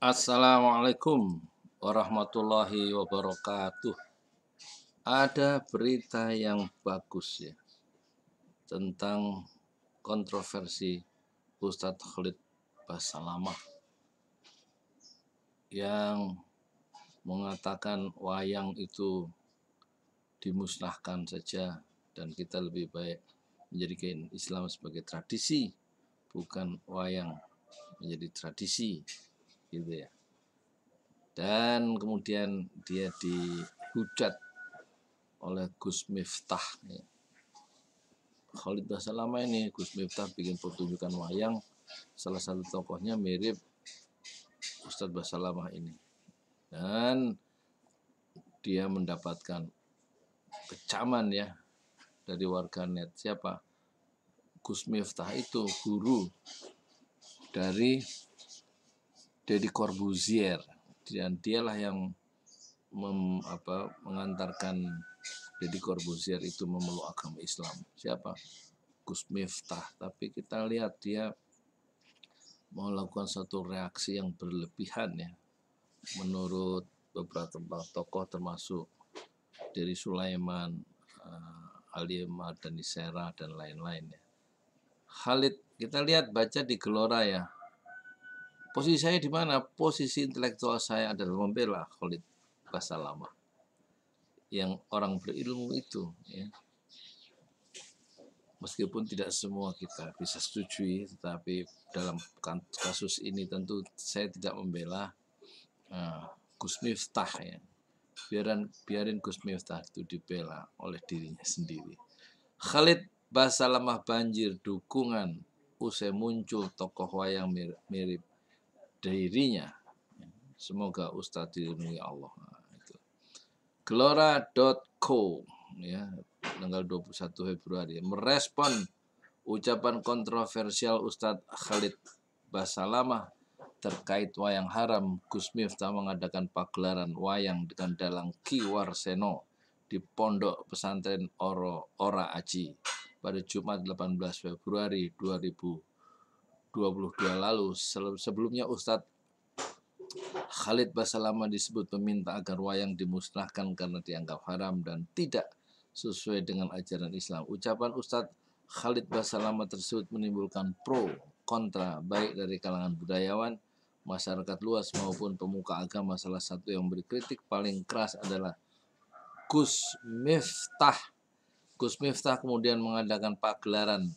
Assalamualaikum warahmatullahi wabarakatuh. Ada berita yang bagus ya tentang kontroversi Ustadz Khalid Basalamah yang mengatakan wayang itu dimusnahkan saja dan kita lebih baik menjadikan Islam sebagai tradisi bukan wayang menjadi tradisi gitu ya dan kemudian dia dihujat oleh Gus Miftah ya. Khalid Basalama ini Gus Miftah bikin pertunjukan wayang salah satu tokohnya mirip Ustadz Basalamah ini dan dia mendapatkan kecaman ya dari warganet siapa Gus Miftah itu guru dari Deddy Corbuzier dan dialah yang mem, apa, mengantarkan Deddy Corbuzier itu memeluk agama Islam. Siapa? Gus Miftah. Tapi kita lihat dia melakukan satu reaksi yang berlebihan ya. Menurut beberapa tokoh termasuk dari Sulaiman, uh, Ali Mardani dan lain lain ya. Khalid, kita lihat baca di Gelora ya. Posisi saya di mana? Posisi intelektual saya adalah membela Khalid bahasa lama. Yang orang berilmu itu. Ya. Meskipun tidak semua kita bisa setujui, tetapi dalam kan-, kasus ini tentu saya tidak membela uh, Gus Miftah ya. biarin biarin Gus Miftah itu dibela oleh dirinya sendiri. Khalid Basalamah banjir dukungan usai muncul tokoh wayang mirip dirinya. Semoga Ustadz dilindungi Allah. Gelora.co ya, tanggal 21 Februari merespon ucapan kontroversial Ustadz Khalid Basalamah terkait wayang haram, Gus Miftah mengadakan pagelaran wayang dengan dalang Ki Warseno di Pondok Pesantren Oro Ora Aji pada Jumat 18 Februari 2000 2022 lalu. Sebelumnya Ustadz Khalid Basalama disebut meminta agar wayang dimusnahkan karena dianggap haram dan tidak sesuai dengan ajaran Islam. Ucapan Ustadz Khalid Basalama tersebut menimbulkan pro kontra baik dari kalangan budayawan, masyarakat luas maupun pemuka agama. Salah satu yang memberi kritik paling keras adalah Gus Miftah. Gus Miftah kemudian mengadakan pagelaran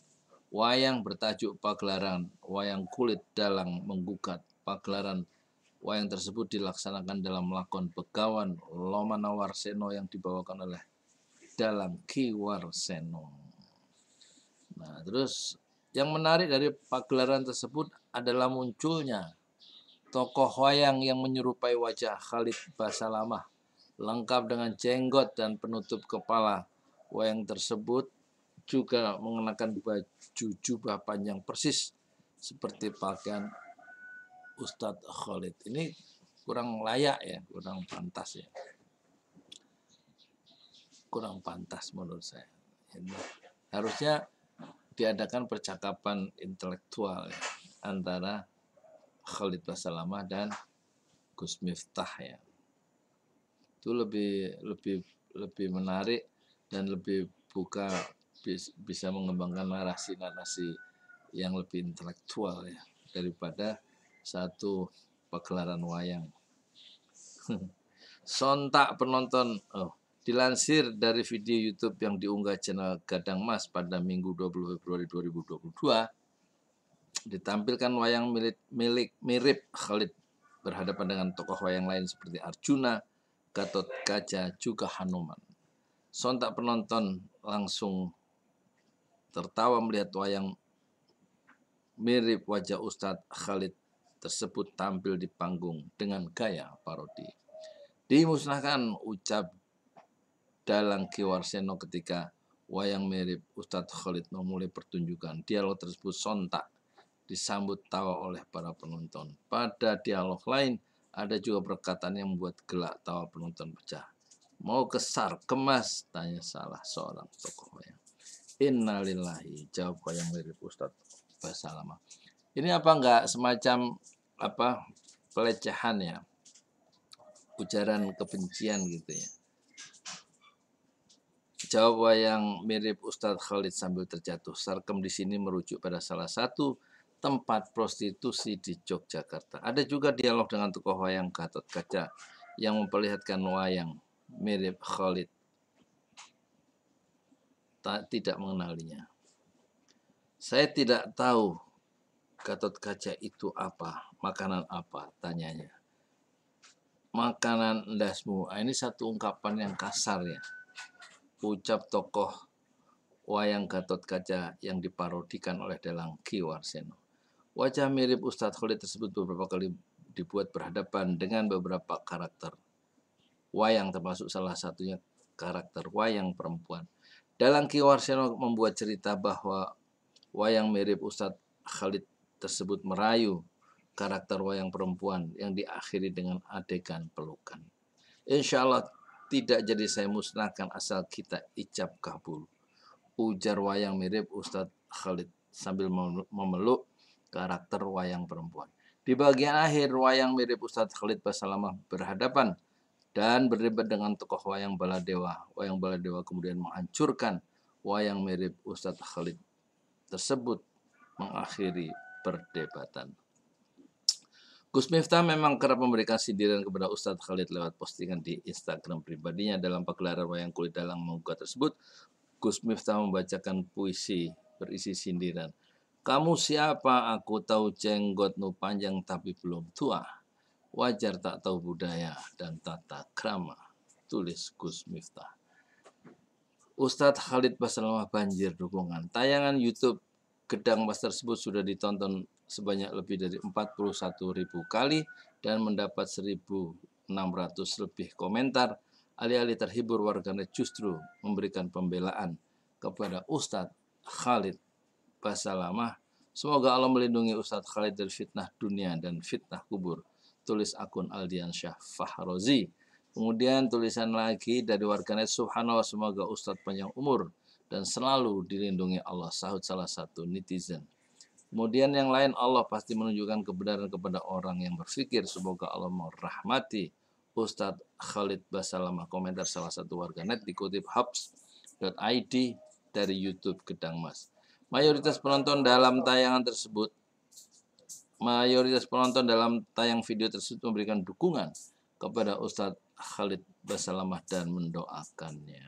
Wayang bertajuk Pagelaran, Wayang Kulit Dalang Menggugat Pagelaran. Wayang tersebut dilaksanakan dalam lakon Begawan Lomanawar Seno yang dibawakan oleh dalam Kiwar Seno. Nah, terus yang menarik dari pagelaran tersebut adalah munculnya tokoh wayang yang menyerupai wajah Khalid Basalamah, lengkap dengan jenggot dan penutup kepala. Wayang tersebut juga mengenakan baju jubah panjang persis seperti pakaian Ustadz Khalid. Ini kurang layak ya, kurang pantas ya. Kurang pantas menurut saya. Ini harusnya diadakan percakapan intelektual ya, antara Khalid Basalamah dan Gus Miftah ya. Itu lebih lebih lebih menarik dan lebih buka bisa mengembangkan narasi-narasi yang lebih intelektual ya daripada satu pegelaran wayang. Sontak penonton oh, dilansir dari video YouTube yang diunggah channel Gadang Mas pada Minggu 20 Februari 2022 ditampilkan wayang milik, milik mirip Khalid berhadapan dengan tokoh wayang lain seperti Arjuna, Gatot Kaca, juga Hanuman. Sontak penonton langsung tertawa melihat wayang mirip wajah Ustadz Khalid tersebut tampil di panggung dengan gaya parodi. Dimusnahkan ucap Dalang Kiwarseno ketika wayang mirip Ustadz Khalid memulai pertunjukan. Dialog tersebut sontak disambut tawa oleh para penonton. Pada dialog lain, ada juga perkataan yang membuat gelak tawa penonton pecah. Mau kesar, kemas, tanya salah seorang tokoh wayang. Innalillahi. Jawab kau yang mirip Ustadz Basalamah. Ini apa enggak semacam apa pelecehan ya? Ujaran kebencian gitu ya. Jawab yang mirip Ustadz Khalid sambil terjatuh. Sarkem di sini merujuk pada salah satu tempat prostitusi di Yogyakarta. Ada juga dialog dengan tokoh wayang Gatot Kaca yang memperlihatkan wayang mirip Khalid tidak mengenalinya. Saya tidak tahu Gatot Kaca itu apa, makanan apa, tanyanya. Makanan endasmu, ah, ini satu ungkapan yang kasar ya. Ucap tokoh wayang Gatot Kaca yang diparodikan oleh Dalang Warseno. Wajah mirip Ustadz Khalid tersebut beberapa kali dibuat berhadapan dengan beberapa karakter wayang termasuk salah satunya karakter wayang perempuan dalam Kiwarseno membuat cerita bahwa wayang mirip Ustadz Khalid tersebut merayu karakter wayang perempuan yang diakhiri dengan adegan pelukan. Insya Allah tidak jadi saya musnahkan asal kita ijab kabul. Ujar wayang mirip Ustadz Khalid sambil memeluk karakter wayang perempuan. Di bagian akhir, wayang mirip Ustadz Khalid Basalamah berhadapan dan berdebat dengan tokoh wayang baladewa. Wayang baladewa kemudian menghancurkan wayang mirip Ustadz Khalid tersebut mengakhiri perdebatan. Gus Miftah memang kerap memberikan sindiran kepada Ustadz Khalid lewat postingan di Instagram pribadinya dalam pagelaran wayang kulit dalang menggugat tersebut. Gus Miftah membacakan puisi berisi sindiran. Kamu siapa? Aku tahu jenggot nu panjang tapi belum tua wajar tak tahu budaya dan tata krama, tulis Gus Miftah. Ustadz Khalid Basalamah banjir dukungan. Tayangan YouTube Gedang Mas tersebut sudah ditonton sebanyak lebih dari ribu kali dan mendapat 1.600 lebih komentar. Alih-alih terhibur warganet justru memberikan pembelaan kepada Ustadz Khalid Basalamah. Semoga Allah melindungi Ustadz Khalid dari fitnah dunia dan fitnah kubur tulis akun Aldiansyah Fahrozi. Kemudian tulisan lagi dari warganet Subhanallah semoga Ustadz panjang umur dan selalu dilindungi Allah sahut salah satu netizen. Kemudian yang lain Allah pasti menunjukkan kebenaran kepada orang yang berpikir semoga Allah rahmati Ustadz Khalid Basalamah komentar salah satu warganet dikutip hubs.id dari YouTube Gedang Mas. Mayoritas penonton dalam tayangan tersebut mayoritas penonton dalam tayang video tersebut memberikan dukungan kepada Ustadz Khalid Basalamah dan mendoakannya.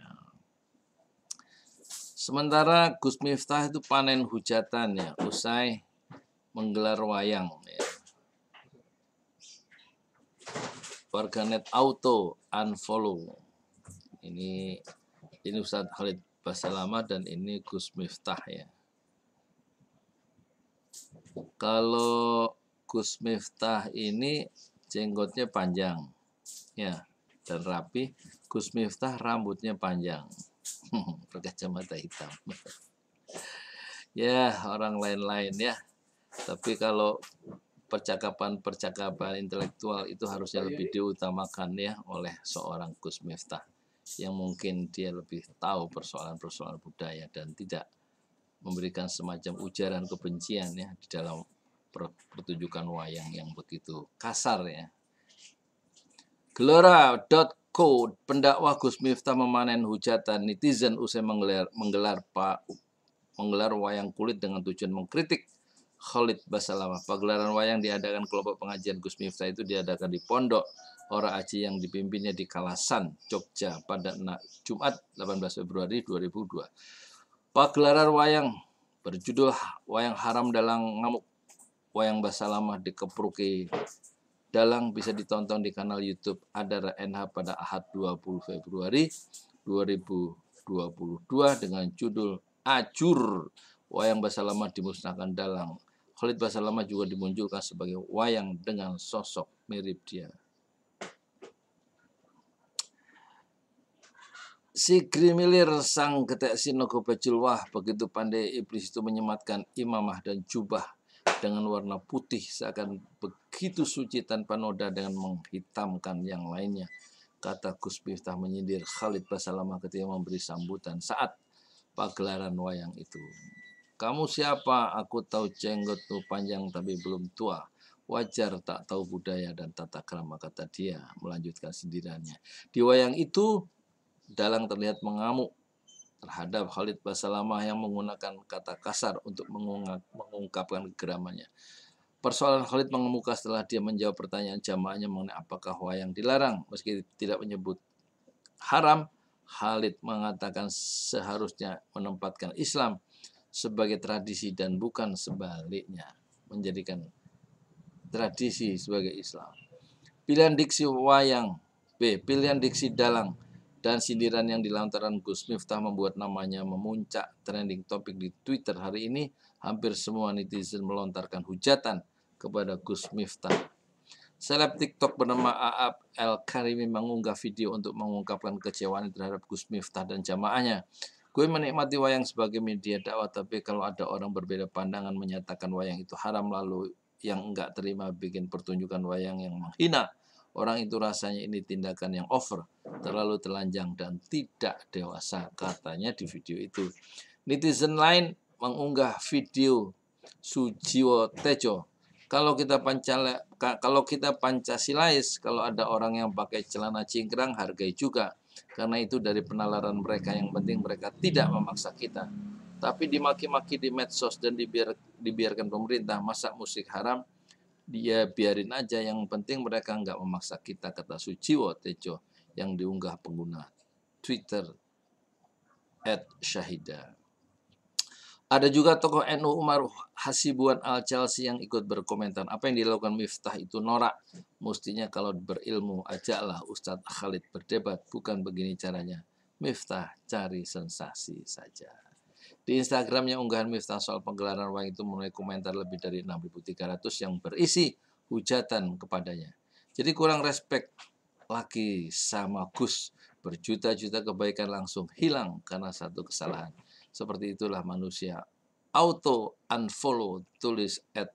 Sementara Gus Miftah itu panen hujatan ya, usai menggelar wayang ya. Warganet auto unfollow. Ini ini Ustadz Khalid Basalamah dan ini Gus Miftah ya kalau Gus Miftah ini jenggotnya panjang ya dan rapi Gus Miftah rambutnya panjang berkacamata hitam ya orang lain-lain ya tapi kalau percakapan-percakapan intelektual itu harusnya iya, iya, lebih iya. diutamakan ya oleh seorang Gus Miftah yang mungkin dia lebih tahu persoalan-persoalan budaya dan tidak memberikan semacam ujaran kebencian ya di dalam pertunjukan wayang yang begitu kasar ya. Gelora.co pendakwa Gus Miftah memanen hujatan netizen usai menggelar menggelar pak menggelar wayang kulit dengan tujuan mengkritik Khalid Basalamah. Pagelaran wayang diadakan kelompok pengajian Gus Miftah itu diadakan di pondok Ora Aji yang dipimpinnya di Kalasan, Jogja pada Jumat 18 Februari 2002. Pagelaran wayang berjudul Wayang Haram Dalang Ngamuk. Wayang Bahasa Lama Dikeperuki Dalang bisa ditonton di kanal YouTube Adara NH pada Ahad 20 Februari 2022 dengan judul Acur. Wayang Bahasa Lama dimusnahkan Dalang. Khalid Bahasa Lama juga dimunculkan sebagai wayang dengan sosok mirip dia. Si krimilir sang getek sinogo bajulwah begitu pandai iblis itu menyematkan imamah dan jubah dengan warna putih seakan begitu suci tanpa noda dengan menghitamkan yang lainnya. Kata Gus Miftah menyindir Khalid Basalamah ketika memberi sambutan saat pagelaran wayang itu. Kamu siapa? Aku tahu jenggotmu panjang tapi belum tua wajar tak tahu budaya dan tata krama kata dia melanjutkan sindirannya. Di wayang itu Dalang terlihat mengamuk terhadap Khalid Basalamah yang menggunakan kata kasar untuk mengungkapkan geramannya. Persoalan Khalid mengemuka setelah dia menjawab pertanyaan jamaahnya mengenai apakah wayang dilarang, meski tidak menyebut haram. Khalid mengatakan seharusnya menempatkan Islam sebagai tradisi dan bukan sebaliknya, menjadikan tradisi sebagai Islam. Pilihan diksi wayang B. Pilihan diksi dalang dan sindiran yang dilontarkan Gus Miftah membuat namanya memuncak trending topik di Twitter hari ini. Hampir semua netizen melontarkan hujatan kepada Gus Miftah. Seleb TikTok bernama Aab El Karimi mengunggah video untuk mengungkapkan kecewaan terhadap Gus Miftah dan jamaahnya. Gue menikmati wayang sebagai media dakwah, tapi kalau ada orang berbeda pandangan menyatakan wayang itu haram lalu yang enggak terima bikin pertunjukan wayang yang menghina Orang itu rasanya ini tindakan yang over, terlalu telanjang dan tidak dewasa, katanya di video itu. Netizen lain mengunggah video Sujiwo Tejo. Kalau kita pancala, kalau kita Pancasilais, kalau ada orang yang pakai celana cingkrang hargai juga. Karena itu dari penalaran mereka yang penting mereka tidak memaksa kita. Tapi dimaki-maki di medsos dan dibiarkan pemerintah masak musik haram dia biarin aja yang penting mereka nggak memaksa kita kata Suciwo Tejo yang diunggah pengguna Twitter at Syahida. Ada juga tokoh NU Umar Hasibuan Al Chelsea yang ikut berkomentar. Apa yang dilakukan Miftah itu norak. Mestinya kalau berilmu ajaklah Ustadz Khalid berdebat. Bukan begini caranya. Miftah cari sensasi saja. Di Instagramnya unggahan Miftah soal penggelaran uang itu mulai komentar lebih dari 6.300 yang berisi hujatan kepadanya. Jadi kurang respek lagi sama Gus. Berjuta-juta kebaikan langsung hilang karena satu kesalahan. Seperti itulah manusia. Auto unfollow tulis at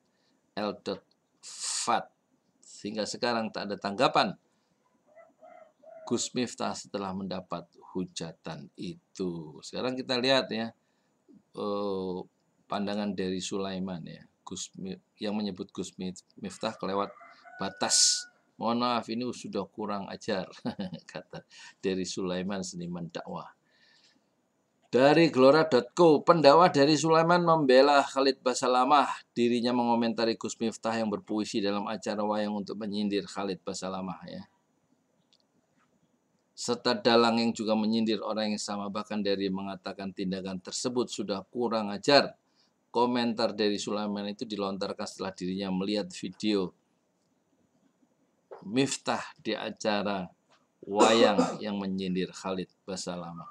fat sehingga sekarang tak ada tanggapan. Gus Miftah setelah mendapat hujatan itu. Sekarang kita lihat ya uh, pandangan dari Sulaiman ya Gus yang menyebut Gus Miftah kelewat batas mohon maaf ini sudah kurang ajar kata dari Sulaiman seniman dakwah dari gelora.co, pendakwa dari Sulaiman membela Khalid Basalamah. Dirinya mengomentari Gus Miftah yang berpuisi dalam acara wayang untuk menyindir Khalid Basalamah. Ya serta dalang yang juga menyindir orang yang sama bahkan dari mengatakan tindakan tersebut sudah kurang ajar. Komentar dari Sulaiman itu dilontarkan setelah dirinya melihat video Miftah di acara wayang yang menyindir Khalid Basalama.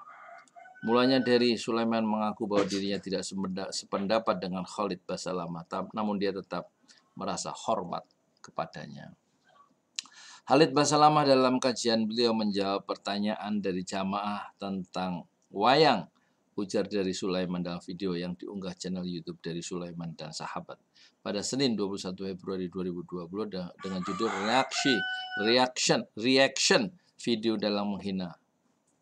Mulanya dari Sulaiman mengaku bahwa dirinya tidak sependapat dengan Khalid Basalama, namun dia tetap merasa hormat kepadanya. Halid Basalamah dalam kajian beliau menjawab pertanyaan dari jamaah tentang wayang. Ujar dari Sulaiman dalam video yang diunggah channel YouTube dari Sulaiman dan Sahabat. Pada Senin 21 Februari 2020 dengan judul Reaksi, Reaction, Reaction video dalam menghina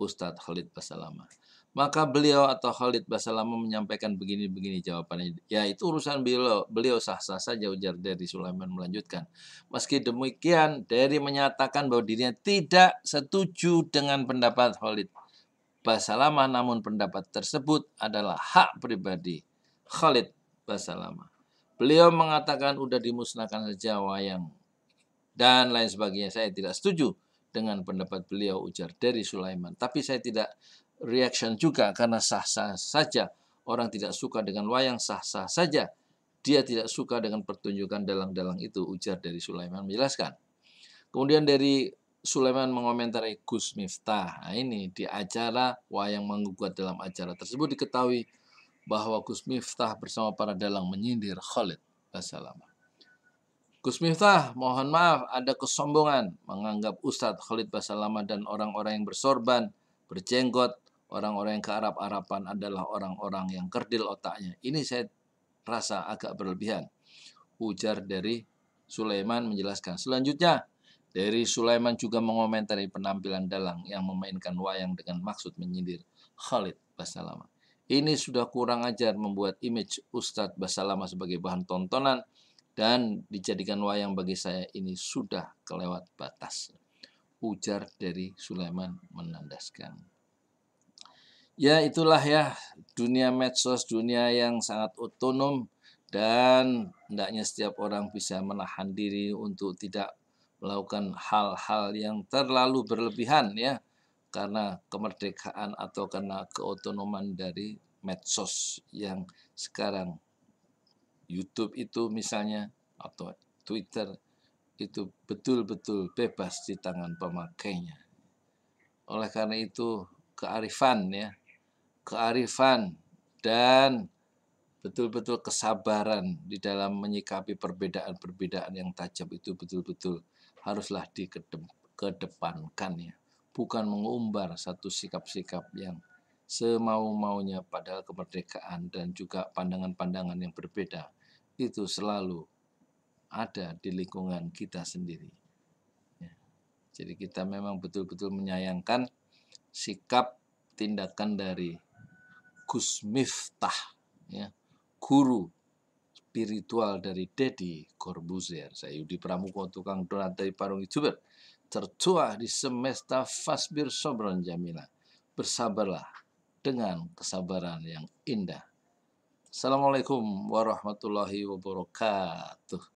Ustadz Khalid Basalamah. Maka beliau atau Khalid Basalama menyampaikan begini-begini jawabannya. Ya itu urusan beliau, beliau sah-sah saja ujar dari Sulaiman melanjutkan. Meski demikian, dari menyatakan bahwa dirinya tidak setuju dengan pendapat Khalid Basalama, namun pendapat tersebut adalah hak pribadi Khalid Basalama. Beliau mengatakan sudah dimusnahkan saja wayang dan lain sebagainya. Saya tidak setuju dengan pendapat beliau ujar dari Sulaiman. Tapi saya tidak reaction juga karena sah-sah saja. Orang tidak suka dengan wayang sah-sah saja. Dia tidak suka dengan pertunjukan dalang-dalang itu, ujar dari Sulaiman menjelaskan. Kemudian dari Sulaiman mengomentari Gus Miftah. Nah, ini di acara wayang menggugat dalam acara tersebut diketahui bahwa Gus Miftah bersama para dalang menyindir Khalid Basalamah. Gus Miftah, mohon maaf ada kesombongan menganggap Ustadz Khalid Basalamah dan orang-orang yang bersorban, berjenggot, Orang-orang yang ke Arab-Araban adalah orang-orang yang kerdil otaknya. Ini saya rasa agak berlebihan. Ujar dari Sulaiman menjelaskan. Selanjutnya, dari Sulaiman juga mengomentari penampilan dalang yang memainkan wayang dengan maksud menyindir Khalid Basalama. Ini sudah kurang ajar membuat image Ustadz Basalama sebagai bahan tontonan dan dijadikan wayang bagi saya ini sudah kelewat batas. Ujar dari Sulaiman menandaskan. Ya itulah ya dunia medsos, dunia yang sangat otonom dan hendaknya setiap orang bisa menahan diri untuk tidak melakukan hal-hal yang terlalu berlebihan ya karena kemerdekaan atau karena keotonoman dari medsos yang sekarang YouTube itu misalnya atau Twitter itu betul-betul bebas di tangan pemakainya. Oleh karena itu kearifan ya kearifan, dan betul-betul kesabaran di dalam menyikapi perbedaan-perbedaan yang tajam itu betul-betul haruslah dikedepankan ya. Bukan mengumbar satu sikap-sikap yang semau-maunya padahal kemerdekaan dan juga pandangan-pandangan yang berbeda itu selalu ada di lingkungan kita sendiri. Ya. Jadi kita memang betul-betul menyayangkan sikap tindakan dari Gus Miftah, ya, guru spiritual dari Dedi Corbuzier. Saya Yudi Pramuko, tukang donat dari Parung Youtuber. Tertua di semesta Fasbir Sobron Jamila. Bersabarlah dengan kesabaran yang indah. Assalamualaikum warahmatullahi wabarakatuh.